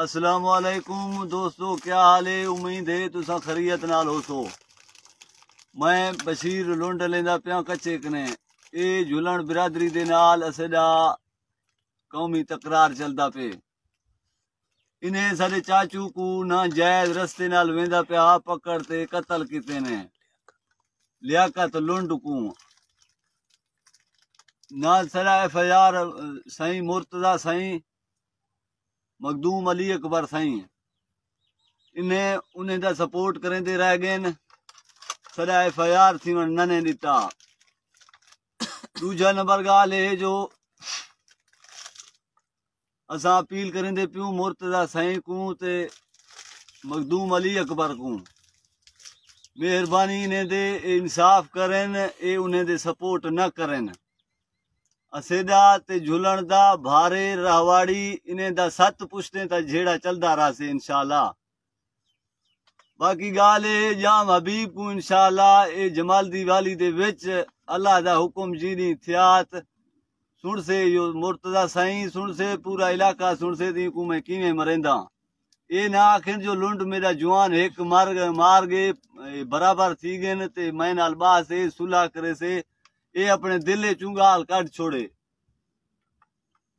अस्सलाम वालेकुम दोस्तों क्या हाल है उम्मीद है तुस खरीयत नाल हो सो मैं बशीर लुंड लेंदा पिया कच्चे कने ए झुलण बिरादरी दे नाल असडा कौमी तकरार चलदा पे इन्हें सारे चाचू को ना जायज रस्ते नाल वेंदा पिया पकड़ते कत्ल किते ने लियाकत लुंड को ना सरा F I R Sain Murtaza Sain Makhdoom Ali Akbar Sai इन्हें उन्हें दा सपोर्ट करें दे रह गए सदा एफ आई आर थीवण न दिता दूजा नंबर गाल है जो अस अपील करें दे प्यू मुर्तजा साईं को मखदूम अली अकबर को मेहरबानी इन्हें दे इंसाफ करें ए उन्हें दे सपोर्ट न करें असेदा ते झुलण दा भारे रावाड़ी इने दा सत पुश्ते ता झेड़ा चलदा रहसे इंशाल्लाह बाकी गाल ए जाम हबीब को इंशाल्लाह ए जमाल दी दे विच अल्लाह दा हुक्म जीनी थियात सुन से यो मुर्तदा साईं सुन से पूरा इलाका सुन से दी को मैं किवें मरेंदा ए ना आखिर जो लुंड मेरा जवान एक मार गए मार गए बराबर थी गए ते मैं अलबा से सुला करे से ये अपने दिले चुंगाल काट छोड़े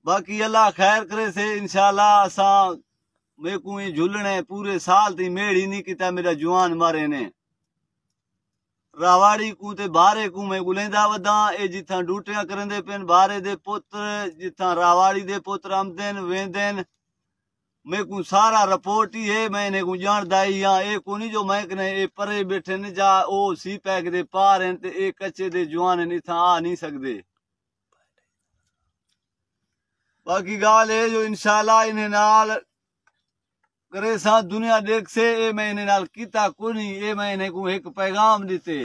बाकी अल्लाह खैर करे से इनशाला असा मैं को झुलने पूरे साल ती मेड़ ही नहीं किता मेरा जवान मारे ने रावाड़ी को ते बारे को मैं गुलेंदा वदा ए जिथा डूटियां करंदे पेन बारे दे पुत्र जिथा रावाड़ी दे पुत्र आमदेन वेंदेन मैं को सारा रिपोर्ट ही है मैंने को जान दाई या हाँ। ए कोनी जो मैं कने ए परे बैठे ने जा ओ सी पैक दे पार हैं ते ए कच्चे दे जवान ने था आ नहीं सकदे बाकी गाल है जो इंशाल्लाह इन्हें नाल करे सा दुनिया देख से ए मैं इन्हें नाल कीता कोनी ए मैं को एक पैगाम दिते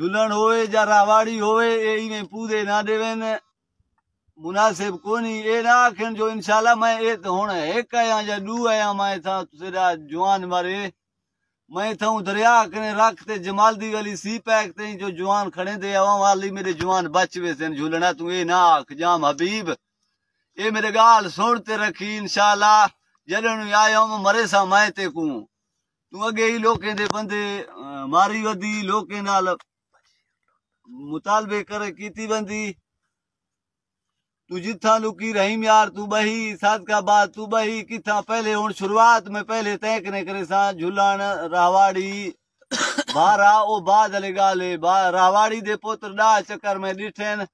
जुलन होए जा रावाड़ी होए ए इन्हें पूदे ना देवेन मुनासिब को ए जो इंशाल्लाह मैं ए तो हुन एक आया या दू आया मैं था तेरा जवान मारे मैं था दरिया कने रख ते जमाल दी वाली सी पैक ते जो जवान खड़े दे आवा वाली मेरे जवान बच वे सन झूलना तू ए ना आख जाम हबीब ए मेरे गाल सुनते रखी इंशाल्लाह जदन आया मरे सा मैं ते को ਤੂੰ ਅੱਗੇ ਹੀ ਲੋਕਾਂ ਦੇ ਬੰਦੇ ਮਾਰੀ ਵਦੀ ਲੋਕਾਂ ਨਾਲ ਮੁਤਾਲਬੇ ਕਰ ਕੀਤੀ ਬੰਦੀ तू जिथा लुकी रहीम यार तू बही साथ का बात तू बही की पहले और शुरुआत में पहले तैक ने करे सा झुलान रावाड़ी भारा ओ बाद लगा ले रावाड़ी दे पोत्र डा चक्कर में डिठेन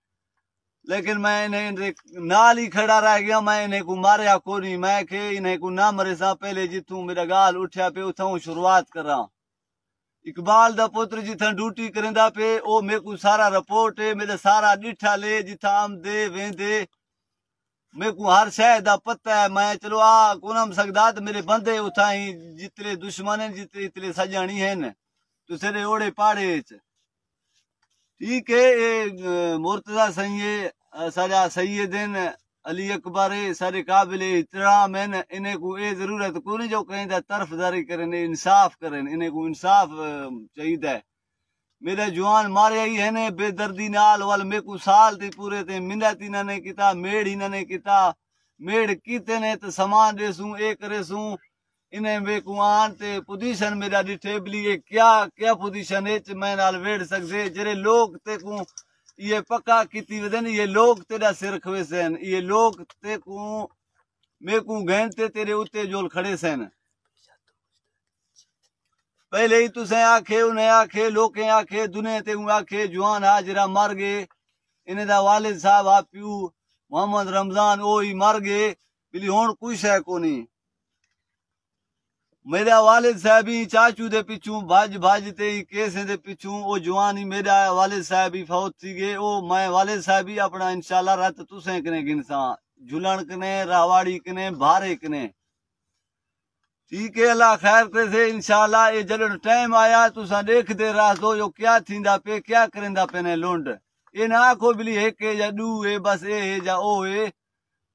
लेकिन मैं इन्हें नाल ही खड़ा रह गया मैं इन्हें को मारिया को नहीं मैं के इन्हें को ना मरे सा पहले जितू मेरा गाल उठा पे उठाऊ शुरुआत कर रहा हूं इकबाल का पुत्र जिथा ड्यूटी करेंदा पे ओ मेरे को सारा रिपोर्ट है मेरे सारा डिठा ले जिथा आमदे दे वेंदे मेरे को हर शह का पता है मैं चलो आ कोनम सकदात मेरे बंदे उथा ही जितने दुश्मन है जितने इतने है हैं तो सेरे ओड़े पाड़े च ठीक है ये मुर्तजा सही है सारा सही दिन अली अकबर सारे काबिल इतराम है इन्हें को ये जरूरत को नहीं जो कहीं तरफदारी करें इंसाफ करें इन्हें को इंसाफ चाहिए मेरे जवान मारे ही है ने बेदर्दी नाल वाल मेरे को साल थी पूरे थे मिन्नत इन्होंने किता मेड़ इन्होंने किता मेड़ किते ने तो समान देसूं ये करेसूं इन्हें मेरे को आन ते पोजीशन मेरा डिटेबली क्या क्या पोजीशन है मैं नाल वेड़ सकते जेरे लोग ते को ये पक्का किती वदन ये लोग तेरा सिर खवे सन ये लोग ते को मे गहनते तेरे उत्ते जोल खड़े सन पहले ही तुसे आखे उन्हें आखे लोके आखे दुनिया ते आखे जवान हाजरा मर गए इन्हें दा वालिद साहब आप प्यू मोहम्मद रमजान ओ ही मर गए बिली हूं कुछ है कोनी ਮੇਰਾ ਵਾਲਿਦ ਸਾਹਿਬ ਹੀ ਚਾਚੂ ਦੇ ਪਿੱਛੋਂ ਭੱਜ ਭੱਜ ਤੇ ਕੇਸੇ ਦੇ ਪਿੱਛੋਂ ਉਹ ਜਵਾਨ ਹੀ ਮੇਰਾ ਵਾਲਿਦ ਸਾਹਿਬ ਹੀ ਫੌਤ ਸੀਗੇ ਉਹ ਮੈਂ ਵਾਲਿਦ ਸਾਹਿਬ ਹੀ ਆਪਣਾ ਇਨਸ਼ਾਅੱਲਾ ਰਤ ਤੁਸੇ ਕਨੇ ਗਿਨਸਾ ਜੁਲਣ ਕਨੇ ਰਾਵਾੜੀ ਕਨੇ ਭਾਰੇ ਕਨੇ ਠੀਕ ਹੈ ਅੱਲਾ ਖੈਰ ਤੇ ਸੇ ਇਨਸ਼ਾਅੱਲਾ ਇਹ ਜਦੋਂ ਟਾਈਮ ਆਇਆ ਤੁਸਾਂ ਦੇਖਦੇ ਰਹੋ ਜੋ ਕਿਆ ਥਿੰਦਾ ਪੇ ਕਿਆ ਕਰਿੰਦਾ ਪੇ ਨੇ ਲੁੰਡ ਇਹ ਨਾ ਕੋ ਬਲੀ ਇੱਕ ਜਾਂ ਦੂ ਬਸ ਇਹ ਜਾਂ ਉਹ ਏ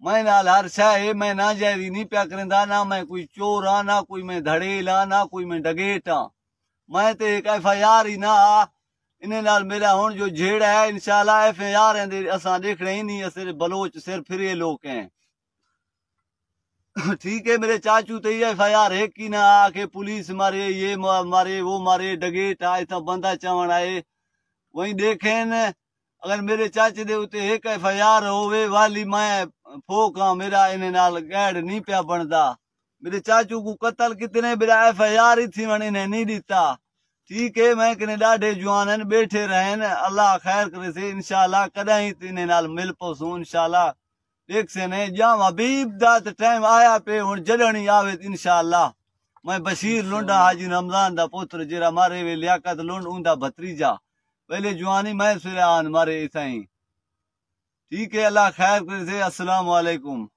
मैं नाल हरसा है मैं ना जहरी नहीं प्या करेंदा ना मैं कोई चोर हाँ ना कोई मैं धड़ेला ना कोई मैं डगेट हाँ मैं तो एक एफ आई आर ही ना इन्हें नाल मेरा हूं जो झेड़ा है इंशाला एफ आई आर है असा देखने ही नहीं सिर्फ बलोच सिर फिरे लोग हैं ठीक है मेरे चाचू तो एफ आई आर है कि ना आके पुलिस मारे ये मारे वो मारे डगेट आए था बंदा चवण आए वही देखे न अगर मेरे चाचे दे उते एक एफ आई आर होवे वाली मैं ફોકા મેરા ઇને नाल ગેડ ની પયા બંદા મેરે ચાચુ કુ કતલ કિતને બરાય ફયારી થી મને ની દીતા ઠીકે મેકને ડાડે જુવાનન બેઠે રહેને અલ્લાહ ખેર કરે ઇનશાલ્લા કદાહી તને नाल મિલપો સો ઇનશાલ્લા દેખસે ન જાવા હબીબ દા ત ટાઈમ આયા પે હણ જડણી આવે ઇનશાલ્લા મે બસીર લુંડા હાજી નમઝાન દા પુત્ર જીરા મારે વે લિયાકત લુંડુંં દા ભત્રીજા પેલે જુવાની મે સરાન મારે ઇસાઈ ठीक है अल्लाह खैर कर दे